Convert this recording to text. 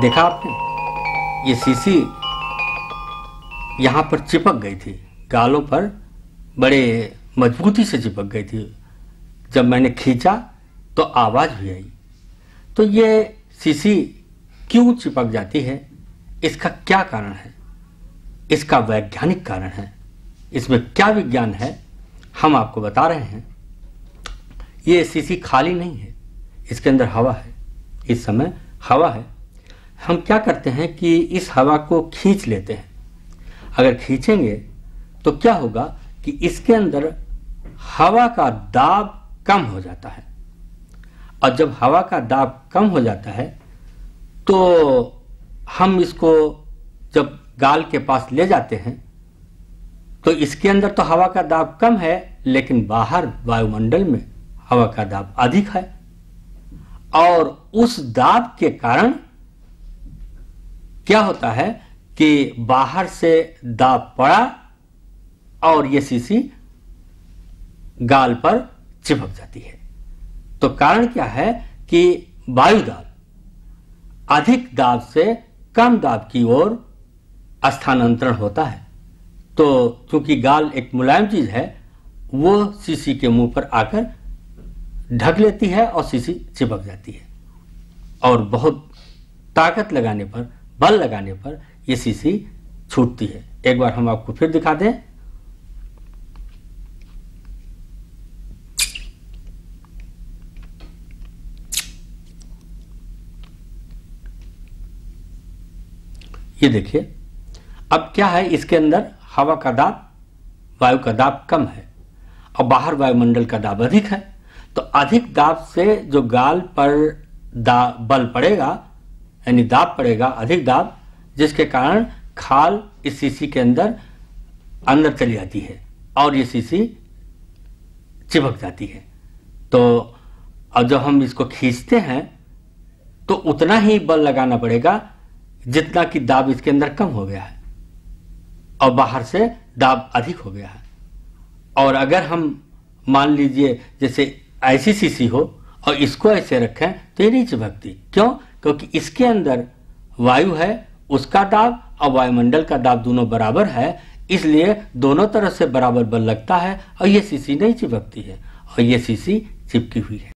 देखा आपने ये सीसी यहाँ पर चिपक गई थी गालों पर बड़े मजबूती से चिपक गई थी जब मैंने खींचा तो आवाज़ भी आई तो ये सीसी क्यों चिपक जाती है इसका क्या कारण है इसका वैज्ञानिक कारण है इसमें क्या विज्ञान है हम आपको बता रहे हैं ये सीसी खाली नहीं है इसके अंदर हवा है इस समय हवा है हम क्या करते हैं कि इस हवा को खींच लेते हैं अगर खींचेंगे तो क्या होगा कि इसके अंदर हवा का दाब कम हो जाता है और जब हवा का दाब कम हो जाता है तो हम इसको जब गाल के पास ले जाते हैं तो इसके अंदर तो हवा का दाब कम है लेकिन बाहर वायुमंडल में हवा का दाब अधिक है और उस दाब के कारण क्या होता है कि बाहर से दाब पड़ा और ये सीसी गाल पर चिपक जाती है तो कारण क्या है कि वायु दाब अधिक दाब से कम दाब की ओर स्थानांतरण होता है तो क्योंकि गाल एक मुलायम चीज है वो सीसी के मुंह पर आकर ढक लेती है और सीसी चिपक जाती है और बहुत ताकत लगाने पर बल लगाने पर ये शीशी छूटती है एक बार हम आपको फिर दिखा दें ये देखिए अब क्या है इसके अंदर हवा का दाब वायु का दाब कम है और बाहर वायुमंडल का दाब अधिक है तो अधिक दाब से जो गाल पर दाब बल पड़ेगा यानी दाब पड़ेगा अधिक दाब जिसके कारण खाल इस सीसी के अंदर अंदर चली जाती है और ये सीसी चिपक जाती है तो अब जब हम इसको खींचते हैं तो उतना ही बल लगाना पड़ेगा जितना कि दाब इसके अंदर कम हो गया है और बाहर से दाब अधिक हो गया है और अगर हम मान लीजिए जैसे ऐसी सीसी हो और इसको ऐसे रखें तो ये नहीं चिपकती क्यों क्योंकि इसके अंदर वायु है उसका दाब और वायुमंडल का दाब दोनों बराबर है इसलिए दोनों तरफ से बराबर बल लगता है और ये सीसी नहीं चिपकती है और ये सीसी चिपकी हुई है